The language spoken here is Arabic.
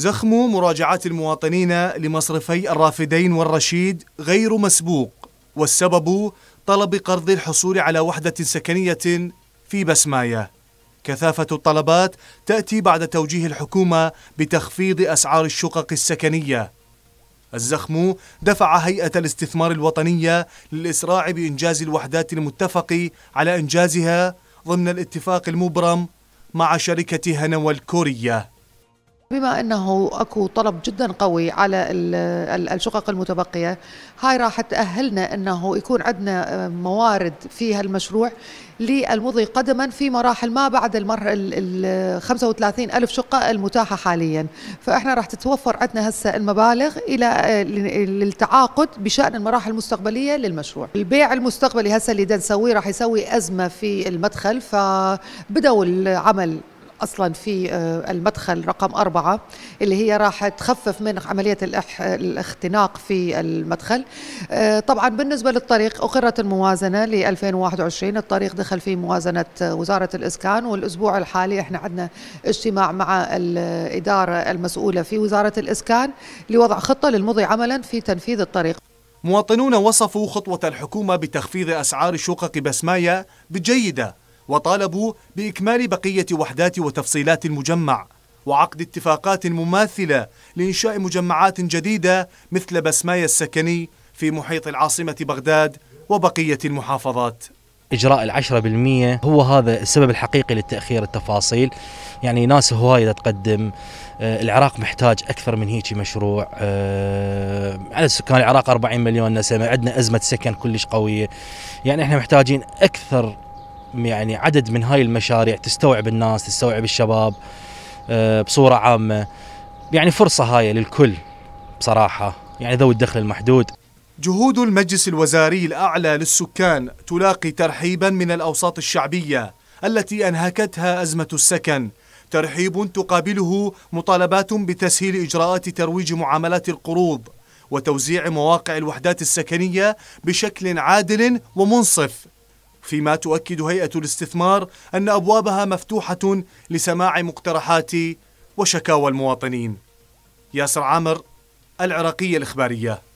زخم مراجعات المواطنين لمصرفي الرافدين والرشيد غير مسبوق والسبب طلب قرض الحصول على وحدة سكنية في بسماية كثافة الطلبات تأتي بعد توجيه الحكومة بتخفيض أسعار الشقق السكنية الزخم دفع هيئة الاستثمار الوطنية للإسراع بإنجاز الوحدات المتفق على إنجازها ضمن الاتفاق المبرم مع شركة هنوى الكورية بما انه اكو طلب جدا قوي على الشقق المتبقيه هاي راح تاهلنا انه يكون عندنا موارد في هالمشروع للمضي قدما في مراحل ما بعد المر ال 35 ألف شقة المتاحة حاليا فإحنا راح تتوفر عندنا هسه المبالغ إلى للتعاقد بشأن المراحل المستقبلية للمشروع البيع المستقبلي هسه اللي نسويه راح يسوي أزمة في المدخل فبدأوا العمل اصلا في آه، المدخل رقم أربعة اللي هي راح تخفف من عملية الاختناق في المدخل آه، طبعا بالنسبة للطريق أقرت الموازنة ل 2021 الطريق دخل في موازنة وزارة الإسكان والأسبوع الحالي احنا عندنا اجتماع مع الإدارة المسؤولة في وزارة الإسكان لوضع خطة للمضي عملا في تنفيذ الطريق مواطنون وصفوا خطوة الحكومة بتخفيض أسعار شقق بسماية بجيدة وطالبوا بإكمال بقية وحدات وتفصيلات المجمع وعقد اتفاقات مماثلة لإنشاء مجمعات جديدة مثل بسماية السكني في محيط العاصمة بغداد وبقية المحافظات إجراء العشرة بالمية هو هذا السبب الحقيقي للتأخير التفاصيل يعني ناس هواية تقدم آه، العراق محتاج أكثر من هيك مشروع آه، على سكان العراق 40 مليون نسمة عندنا أزمة سكن كلش قوية يعني إحنا محتاجين أكثر يعني عدد من هاي المشاريع تستوعب الناس تستوعب الشباب آه، بصورة عامة يعني فرصة هاي للكل بصراحة يعني ذوي الدخل المحدود جهود المجلس الوزاري الأعلى للسكان تلاقي ترحيبا من الأوساط الشعبية التي أنهكتها أزمة السكن ترحيب تقابله مطالبات بتسهيل إجراءات ترويج معاملات القروض وتوزيع مواقع الوحدات السكنية بشكل عادل ومنصف فيما تؤكد هيئة الاستثمار أن أبوابها مفتوحة لسماع مقترحات وشكاوى المواطنين ياسر عامر العراقية الإخبارية